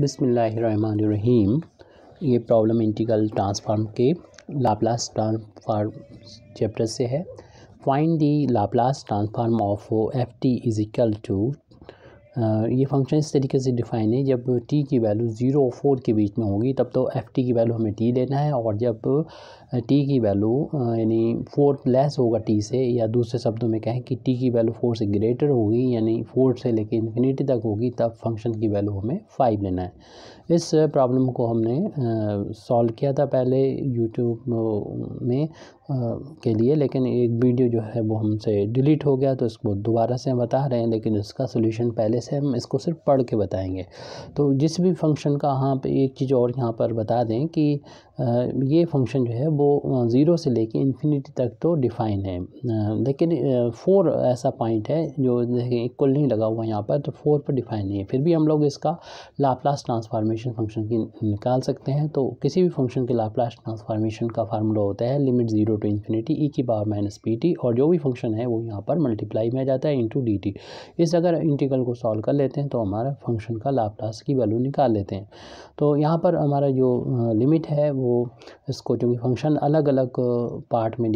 बिसमीम ये problem integral transform के लाप्लास ट्रांसफार्म चैप्टर से है find the Laplace transform of F T is equal to ये फंक्शन इस तरीके से डिफाइन है जब टी की वैल्यू ज़ीरो और फोर के बीच में होगी तब तो एफ़ टी की वैल्यू हमें टी लेना है और जब टी की वैल्यू यानी फोर लेस होगा टी से या दूसरे शब्दों में कहें कि टी की वैल्यू फोर से ग्रेटर होगी यानी फोर से लेकर इन्फिनिटी तक होगी तब फंक्शन की वैल्यू हमें फाइव लेना है इस प्रॉब्लम को हमने सॉल्व किया था पहले यूट्यूब में के लिए लेकिन एक वीडियो जो है वो हमसे डिलीट हो गया तो इसको दोबारा से हम बता रहे हैं लेकिन इसका सोल्यूशन पहले से हम इसको सिर्फ पढ़ के बताएंगे तो जिस भी फंक्शन का हाँ एक चीज़ और यहाँ पर बता दें कि ये फंक्शन जो है वो ज़ीरो से लेके इन्फिनिटी तक तो डिफ़ाइन है लेकिन फोर ऐसा पॉइंट है जो देखें इक्वल नहीं लगा हुआ यहाँ पर तो फोर पर डिफ़ाइन नहीं है फिर भी हम लोग इसका लाप्लास ट्रांसफार्मेशन फंक्शन की निकाल सकते हैं तो किसी भी फंक्शन के लाप्लास ट्रांसफार्मेशन का फार्मूला होता है limit zero to infinity E की पावर माइनस पी टी और जो भी फंक्शन है वो यहाँ पर मल्टीप्लाई में जाता है इंटू डी टी इस अगर इंटीग्रल को सॉल्व कर लेते हैं तो हमारा फंक्शन का लाप्लास की वैल्यू निकाल लेते हैं तो यहाँ पर हमारा जो लिमिट है वो वो इसको चूँकि फंक्शन अलग अलग पार्ट में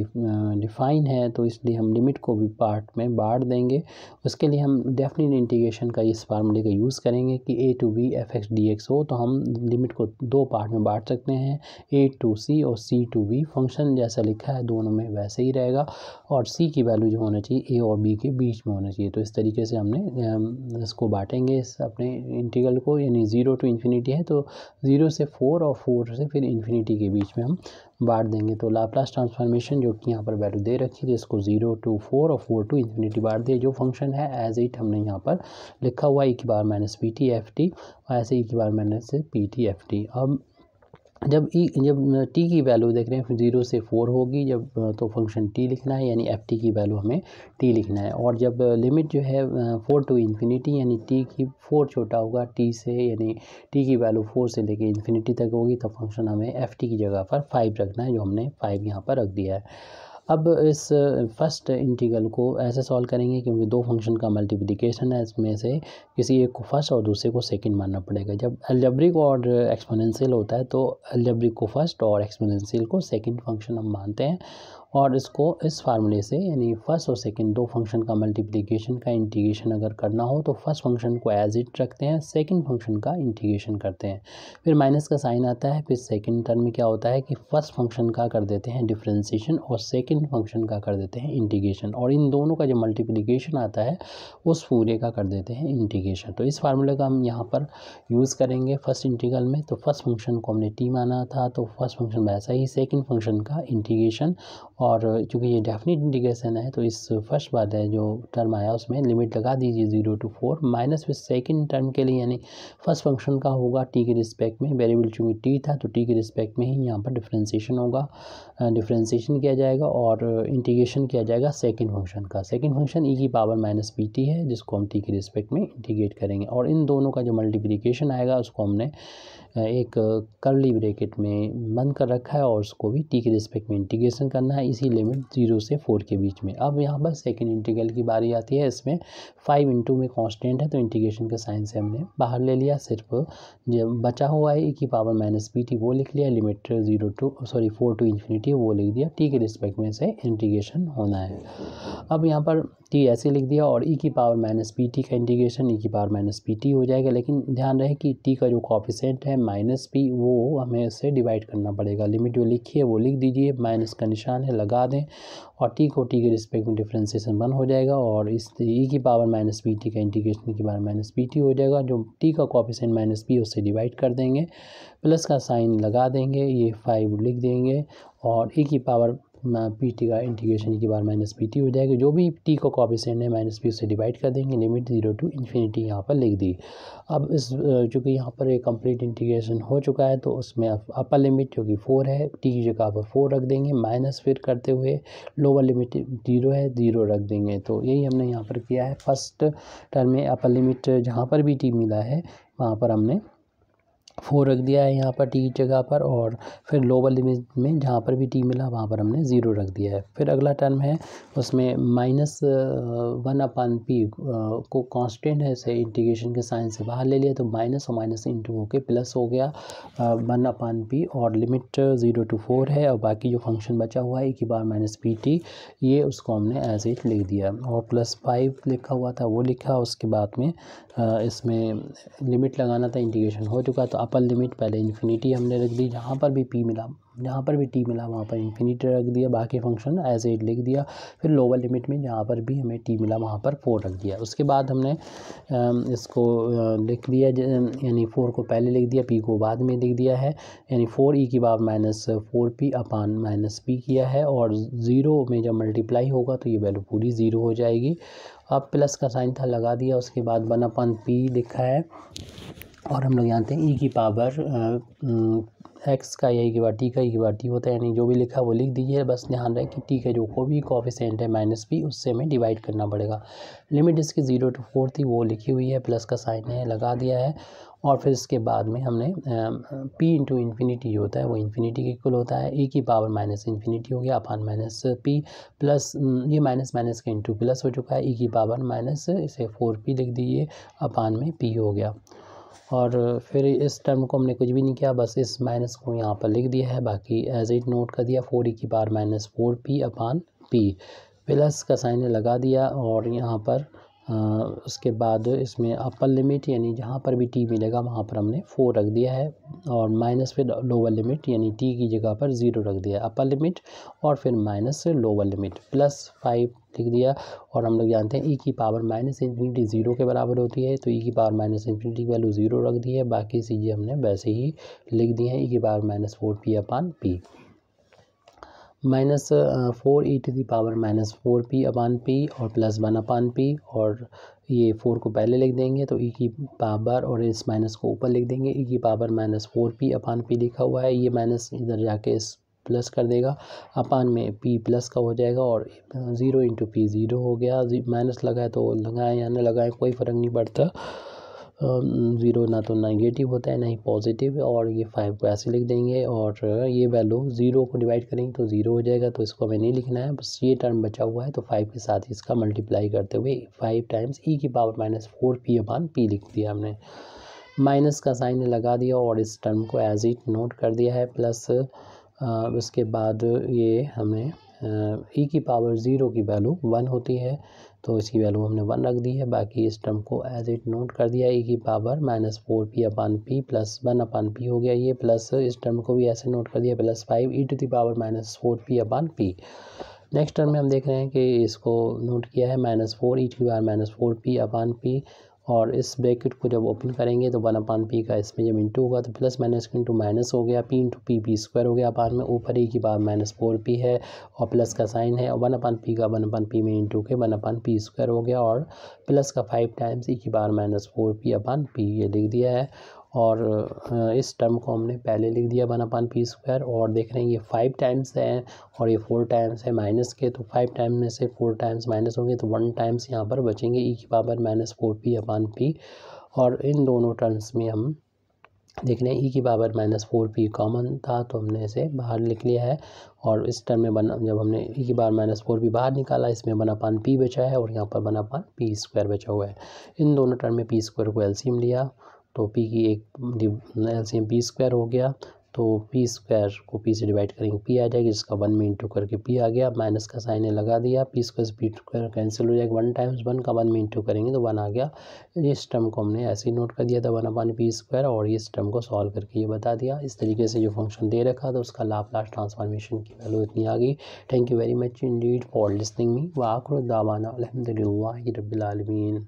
डिफाइन है तो इसलिए हम लिमिट को भी पार्ट में बांट देंगे उसके लिए हम डेफिनेट इंटीग्रेशन का इस फार्मूले का यूज़ करेंगे कि A to B F X D X हो तो हम लिमिट को दो पार्ट में बांट सकते हैं ए टू सी और सी टू बी फंक्शन जैसा लिखा है दोनों में वैसे ही रहेगा और सी की वैल्यू जो होना चाहिए ए और बी के बीच में होना चाहिए तो इस तरीके से हमने इसको बांटेंगे इस अपने इंटीग्रल को यानी ज़ीरो टू इन्फिनिटी है तो ज़ीरो से फोर और फोर से फिर इन्फिनिटी इन्फिनिटी के बीच में हम बांट देंगे तो लाप्लास ट्रांसफॉर्मेशन जो कि यहाँ पर वैल्यू दे रखी थी इसको जीरो टू फोर और फोर टू इन्फिनिटी बांट दिए जो फंक्शन है एज इट हमने यहाँ पर लिखा हुआ है एक बार minus P T F T और ऐसे एक बार minus P T F T अब जब ई जब टी की वैल्यू देख रहे हैं ज़ीरो से फोर होगी जब तो फंक्शन टी लिखना है यानी एफ टी की वैल्यू हमें टी लिखना है और जब लिमिट जो है फोर टू इन्फिनिटी यानी टी की फोर छोटा होगा टी से यानी टी की वैल्यू फोर से लेके इन्फिनिटी तक होगी तो फंक्शन हमें एफ टी की जगह पर फाइव रखना है जो हमने फाइव यहाँ पर रख दिया है अब इस फर्स्ट इंटीग्रल को ऐसे सॉल्व करेंगे क्योंकि दो फंक्शन का मल्टीप्लिकेशन है इसमें से किसी एक को फर्स्ट और दूसरे को सेकंड मानना पड़ेगा जब अलजब्रिक और एक्सपोनेंशियल होता है तो अलजब्रिक को फर्स्ट और एक्सपोनेंशियल को सेकंड फंक्शन हम मानते हैं और इसको इस फार्मूले से यानी फर्स्ट और सेकंड दो फंक्शन का मल्टीप्लिकेशन का इंटीग्रेशन अगर करना हो तो फर्स्ट फंक्शन को एज इट रखते हैं सेकंड फंक्शन का इंटीग्रेशन करते हैं फिर माइनस का साइन आता है फिर सेकंड टर्म में क्या होता है कि फर्स्ट फंक्शन का कर देते हैं डिफ्रेंसीशन और सेकेंड फंक्शन का कर देते हैं इंटीग्रेशन और इन दोनों का जो मल्टीप्लीकेशन आता है उस पूरे का कर देते हैं इंटीग्रेशन तो इस फार्मूले का हम यहाँ पर यूज़ करेंगे फर्स्ट इंटीग्रल में तो फर्स्ट फंक्शन को हमने टी माना था तो फर्स्ट फंक्शन वैसा ही सेकेंड फंक्शन का इंटीग्रेशन और चूँकि ये डेफिनेट इंटीग्रेशन है तो इस फर्स्ट बात है जो टर्म आया उसमें लिमिट लगा दीजिए ज़ीरो टू फोर माइनस फिर सेकेंड टर्म के लिए यानी फर्स्ट फंक्शन का होगा टी के रिस्पेक्ट में वेरिएबल चूँकि टी था तो टी के रिस्पेक्ट में ही यहाँ पर डिफ्रेंसीशन होगा डिफ्रेंसीशन किया जाएगा और इंटीग्रेशन किया जाएगा सेकेंड फंक्शन का सेकेंड फंक्शन ई की पावर माइनस पी टी है जिसको हम टी के रिस्पेक्ट में इंटीग्रेट करेंगे और इन दोनों का जो मल्टीप्लीकेशन आएगा उसको हमने एक करली ब्रेकेट में बंद कर रखा है और उसको भी टी के रिस्पेक्ट में इंटीग्रेशन करना है इसी लिमिट जीरो से फोर के बीच में अब यहाँ पर सेकेंड इंटीग्रल की बारी आती है इसमें फाइव इंटू में कॉन्स्टेंट है तो इंटीग्रेशन का साइन से हमने बाहर ले लिया सिर्फ जब बचा हुआ है ई e की पावर माइनस पी टी वो लिख लिया limit zero to sorry four to infinity वो लिख दिया टी के रिस्पेक्ट में से इंटीग्रेशन होना है अब यहाँ पर टी ऐसे लिख दिया और ई e की पावर माइनस पी टी का इंटीग्रेशन ई e की पावर माइनस पी टी हो जाएगा लेकिन ध्यान रहे कि टी का जो कॉफिशेंट है माइनस पी वो हमें इससे डिवाइड करना पड़ेगा लिमिट जो लिखी है वो लिख दीजिए माइनस का निशान है लगा दें और टी को टी के रिस्पेक्ट में डिफ्रेंसीसन वन हो जाएगा और इस ई की पावर माइनस बी टी का इंटीग्रेशन की पावर माइनस बी टी हो जाएगा जो टी का कॉपिसन माइनस बी उससे डिवाइड कर देंगे प्लस का साइन लगा देंगे ये फाइव लिख देंगे और ई e की पावर पी टी का इंटीग्रेशन की बार माइनस पी टी हो जाएगा जो भी टी को सेंड है माइनस पी उसे डिवाइड कर देंगे लिमिट जीरो टू इन्फिनिटी यहाँ पर लिख दी अब इस चूँकि यहाँ पर एक कंप्लीट इंटीग्रेशन हो चुका है तो उसमें अपर लिमिट जो कि फोर है टी की जगह पर फोर रख देंगे माइनस फिर करते हुए लोअर लिमिट जीरो है ज़ीरो रख देंगे तो यही हमने यहाँ पर किया है फर्स्ट टर्म में अपर लिमिट जहाँ पर भी टी मिला है वहाँ पर हमने फोर रख दिया है यहाँ पर टी जगह पर और फिर लोअर लिमिट में जहाँ पर भी टी मिला वहाँ पर हमने ज़ीरो रख दिया है फिर अगला टर्म है उसमें माइनस वन अपान पी को कांस्टेंट है से इंटीग्रेशन के साइन से बाहर ले लिया तो माइनस और माइनस इंटू होके प्लस हो गया वन अपान पी और लिमिट ज़ीरो टू फोर है और बाकी जो फंक्शन बचा हुआ है एक ही बार माइनस पी टी ये उसको हमने एज इट लिख दिया और प्लस फाइव लिखा हुआ था वो लिखा उसके बाद में इसमें लिमिट लगाना था इंटीग्रेशन हो चुका तो आप पर लिमिट पहले इन्फिनिटी हमने रख दी जहाँ पर भी पी मिला जहाँ पर भी टी मिला वहाँ पर इन्फिनिटी रख दिया बाकी फंक्शन एज एट लिख दिया फिर लोअर लिमिट में जहाँ पर भी हमें टी मिला वहाँ पर फोर रख दिया उसके बाद हमने इसको लिख दिया यानी फोर को पहले लिख दिया पी को बाद में लिख दिया है यानी फोर ई e की बाद minus four p upon minus p किया है और ज़ीरो में जब मल्टीप्लाई होगा तो ये वैल्यू पूरी ज़ीरो हो जाएगी अब प्लस का साइन था लगा दिया उसके बाद वन अपान पी लिखा है और हम लोग जानते हैं ई e की पावर एक्स का या ई e की बार टी का ई e की बार टी होता है यानी जो भी लिखा वो लिख दीजिए बस ध्यान रहे कि टी का जो को भी कॉफिशेंट है माइनस भी उससे हमें डिवाइड करना पड़ेगा लिमिट इसकी ज़ीरो टू फोर थी वो लिखी हुई है प्लस का साइन है लगा दिया है और फिर इसके बाद में हमने पी इंटू इन्फिनिटी जो होता है वो इन्फिनिटी के इक्वल होता है ई की पावर माइनस इन्फिनिटी हो गया अपान माइनस पी प्लस ये माइनस माइनस का इंटू प्लस हो चुका है ई की पावर माइनस इसे फोर पी लिख दीजिए अपान में पी हो गया और फिर इस टर्म को हमने कुछ भी नहीं किया बस इस माइनस को यहाँ पर लिख दिया है बाकी एज इट नोट कर दिया फोर ई e की पार minus four p upon p plus का साइन लगा दिया और यहाँ पर उसके बाद इसमें अपर लिमिट यानी जहाँ पर भी टी मिलेगा वहाँ पर हमने फोर रख दिया है और माइनस फिर लोअर लिमिट यानी टी की जगह पर ज़ीरो रख दिया अपर लिमिट और फिर minus lower limit plus five लिख दिया और हम लोग जानते हैं ई e की पावर माइनस इन्फिनिटी ज़ीरो के बराबर होती है तो ई e की पावर माइनस इन्फिनिटी की वैल्यू ज़ीरो रख दी है बाकी चीज़ें हमने वैसे ही लिख दी हैं ई e की power minus four p upon p minus four e to the power minus four p upon p और प्लस वन अपान पी और ये फोर को पहले लिख देंगे तो ई की पावर और इस माइनस को ऊपर लिख देंगे ई की power minus four p upon p लिखा हुआ है ये माइनस इधर जाके इस प्लस कर देगा अपान में पी प्लस का हो जाएगा और ज़ीरो इंटू पी ज़ीरो हो गया माइनस लगाए तो लगाएँ या ना लगाएँ कोई फ़र्क नहीं पड़ता ज़ीरो ना तो नेगेटिव होता है ना ही पॉजिटिव और ये फाइव को ऐसे लिख देंगे और ये वैल्यू ज़ीरो को डिवाइड करेंगे तो ज़ीरो हो जाएगा तो इसको हमें नहीं लिखना है बस ये टर्म बचा हुआ है तो फाइव के साथ इसका मल्टीप्लाई करते हुए फाइव टाइम्स ई की power minus four p upon p लिख दिया हमने माइनस का साइन लगा दिया और इस टर्म को एज इट नोट कर दिया है प्लस उसके बाद ये हमें ई e की पावर ज़ीरो की वैल्यू वन होती है तो इसकी वैल्यू हमने वन रख दी है बाकी इस टर्म को एज इट नोट कर दिया ए की power minus four p upon p plus one upon p हो गया ये प्लस इस टर्म को भी ऐसे नोट कर दिया plus five e to the power minus four p upon p next term में हम देख रहे हैं कि इसको नोट किया है minus four e to power minus four p upon p और इस ब्रैकेट को जब ओपन करेंगे तो वन अपान पी का इसमें जब इंटू होगा तो प्लस माइनस इंटू माइनस हो गया p into p p square हो गया अपान में ऊपर ही e की बात माइनस फोर पी है और प्लस का साइन है और वन अपान पी का वन अपान पी में इंटू के वन अपान पी स्क्वायर हो गया और प्लस का फाइव टाइम्स ई की बार minus four p upon p ये लिख दिया है और इस टर्म को हमने पहले लिख दिया वन अपान पी स्क्वायर और देख रहे हैं ये फाइव टाइम्स है और ये फोर टाइम्स है माइनस के तो फाइव टाइम में से फोर टाइम्स माइनस होंगे तो वन टाइम्स यहाँ पर बचेंगे ई e की power minus four p upon p और इन दोनों टर्म्स में हम देख रहे हैं ई e की power minus four p common था तो हमने इसे बाहर लिख लिया है और इस टर्म में बना जब हमने ई e की पावर माइनस फोर पी बाहर निकाला इसमें बना पान पी बचा है और यहाँ पर बना पान पी स्क्वायर बचा हुआ है इन दोनों टर्म में पी स्क्वायर को एलसीएम लिया तो पी की एक एलसीएम पी स्क्वायर हो गया तो पी स्क्वायर को पी से डिवाइड करेंगे पी आ जाएगी जिसका वन में इंटू करके पी आ गया माइनस का साइन ने लगा दिया पी स्क्वायर से पी स्क्वायर कैंसिल हो जाएगा वन टाइम्स वन का वन में इंटू करेंगे तो वन आ गया इस टर्म को हमने ऐसे ही नोट कर दिया था वन अपन पी स्क्वायर और इस टर्म को सॉल्व करके ये बता दिया इस तरीके से जो फंक्शन दे रखा था उसका लाप्लास ट्रांसफॉर्मेशन की वैल्यू इतनी आ गई thank you very much indeed for listening me वाकुर दावाना अलहमदिल्ला रबीआलमीन